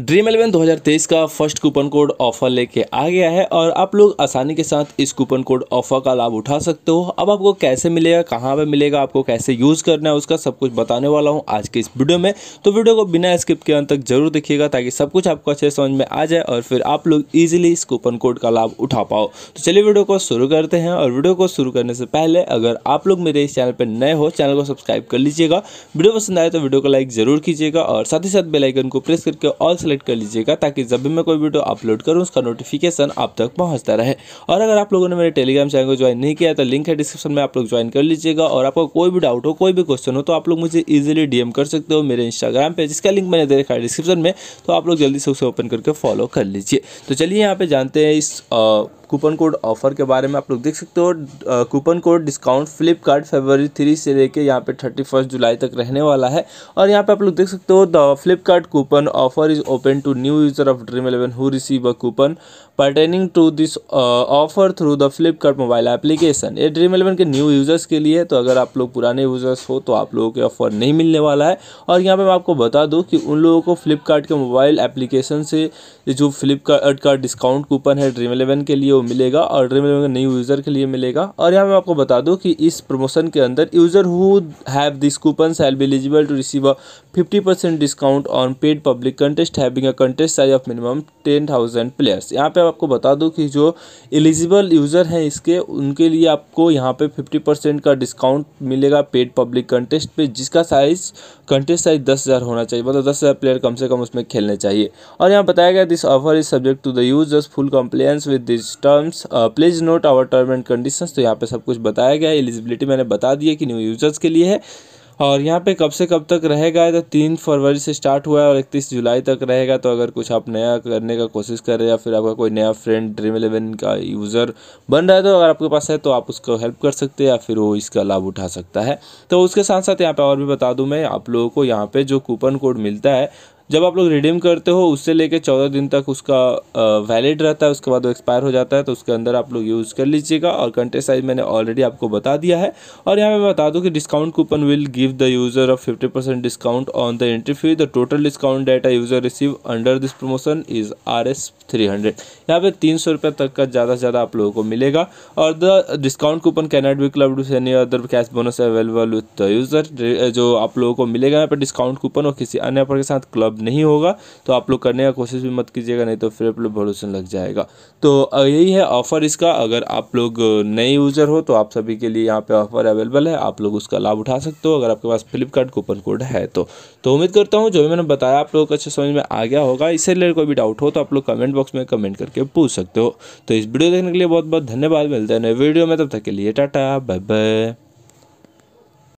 dream eleven 2023 का first coupon code offer लेके आ गया है और आप लोग आसानी के साथ इस कूपन कोड ऑफर का लाभ उठा सकते हो अब आपको कैसे मिलेगा कहाँ पे मिलेगा आपको कैसे यूज़ करना है उसका सब कुछ बताने वाला हूँ आज के इस वीडियो में तो वीडियो को बिना स्किप के अंत तक जरूर देखिएगा ताकि सब कुछ आपको अच्छे समझ में आ जाए और फिर आप लोग ईजिली इस कूपन कोड का लाभ उठा पाओ तो चलिए वीडियो को शुरू करते हैं और वीडियो को शुरू करने से पहले अगर आप लोग मेरे इस चैनल पर नए हो चैनल को सब्सक्राइब कर लीजिएगा वीडियो पसंद आए तो वीडियो को लाइक ज़रूर कीजिएगा और साथ ही साथ बेलाइकन को प्रेस करके ऑल सेलेक्ट कर लीजिएगा ताकि जब भी मैं कोई वीडियो अपलोड करूँ उसका नोटिफिकेशन आप तक पहुँचता रहे और अगर आप लोगों ने मेरे टेलीग्राम चैनल को ज्वाइन नहीं किया तो लिंक है डिस्क्रिप्शन में आप लोग ज्वाइन कर लीजिएगा और आपको कोई भी डाउट हो कोई भी क्वेश्चन हो तो आप लोग मुझे ईजिली डीएम कर सकते हो मेरे इंस्टाग्राम पर जिसका लिंक मैंने दे रखा है डिस्क्रिप्शन में तो आप लोग जल्दी से उसे ओपन करके फॉलो कर लीजिए तो चलिए यहाँ पे जानते हैं इस कूपन कोड ऑफर के बारे में आप लोग देख सकते हो coupon code discount Flipkart February three से लेके यहाँ पे थर्टी फर्स्ट जुलाई तक रहने वाला है और यहाँ पे आप लोग देख सकते हो the Flipkart coupon offer is open to new user of Dream Eleven who receive a coupon pertaining to this offer through the Flipkart mobile application ये ड्रीम इलेवन के न्यू यूज़र्स के लिए तो अगर आप लोग पुराने यूज़र्स हो तो आप लोगों के ऑफर नहीं मिलने वाला है और यहाँ पर मैं आपको बता दूँ कि उन लोगों को फ्लिपकार्ट के मोबाइल एप्लीकेशन से जो फ्लिपकार्ट का डिस्काउंट कूपन है ड्रीम इलेवन के लिए वो मिलेगा और ड्रीम इलेवन के न्यू यूज़र के लिए मिलेगा और यहाँ मैं आपको बता दूँ कि इस प्रमोशन के अंदर user who have this coupon shall be eligible to receive a fifty percent discount on paid public contest having a contest size of minimum ten thousand players यहाँ पे मतलब आपको बता दूँ कि जो एलिजिबल यूज़र हैं इसके उनके लिए आपको यहाँ पे 50 परसेंट का डिस्काउंट मिलेगा पेड पब्लिक कंटेस्ट पे जिसका साइज़ कंटेस्ट साइज दस हज़ार होना चाहिए मतलब दस हज़ार प्लेयर कम से कम उसमें खेलने चाहिए और यहाँ बताया गया this offer is subject to the users full compliance with this terms please note our term and condition तो यहाँ पर सब कुछ बताया गया एलिजिबिलिटी मैंने बता दी कि न्यू यूजर्स के लिए है और यहाँ पे कब से कब तक रहेगा तो तीन फरवरी से स्टार्ट हुआ है और इकतीस जुलाई तक रहेगा तो अगर कुछ आप नया करने का कोशिश कर रहे हैं या फिर आपका कोई नया फ्रेंड ड्रीम इलेवन का यूज़र बन रहा है तो अगर आपके पास है तो आप उसको हेल्प कर सकते हैं या फिर वो इसका लाभ उठा सकता है तो उसके साथ साथ यहाँ पर और भी बता दूँ मैं आप लोगों को यहाँ पर जो कूपन कोड मिलता है जब आप लोग रिडीम करते हो उससे लेके चौदह दिन तक उसका वैलिड रहता है उसके बाद वो एक्सपायर हो जाता है तो उसके अंदर आप लोग यूज़ कर लीजिएगा और कंटेस्ट साइज मैंने ऑलरेडी आपको बता दिया है और यहाँ मैं बता दूँ कि discount coupon will give the user of fifty percent discount on the entry fee the total discount that user receive under this promotion is R S three hundred यहाँ पर तीन सौ रुपये तक का ज़्यादा से ज़्यादा आप लोगों को मिलेगा और the discount coupon cannot be club to any other cash bonus available with the user जो आप लोगों को मिलेगा यहाँ पर डिस्काउंट कूपन और किसी अन्य पर के साथ क्लब अब नहीं होगा तो आप लोग करने का कोशिश भी मत कीजिएगा नहीं तो फिर आप लोग भरोसा लग जाएगा तो यही है ऑफ़र इसका अगर आप लोग नए यूज़र हो तो आप सभी के लिए यहाँ पे ऑफ़र अवेलेबल है आप लोग उसका लाभ उठा सकते हो अगर आपके पास फ्लिपकार्ट कूपन कोड है तो तो उम्मीद करता हूँ जो भी मैंने बताया आप लोग को अच्छे समझ में आ गया होगा इससे रिलेटेड कोई भी डाउट हो तो आप लोग कमेंट बॉक्स में कमेंट करके पूछ सकते हो तो इस वीडियो देखने के लिए बहुत बहुत धन्यवाद मिलते हैं नए वीडियो में तब तक के लिए टाटा बाय बाय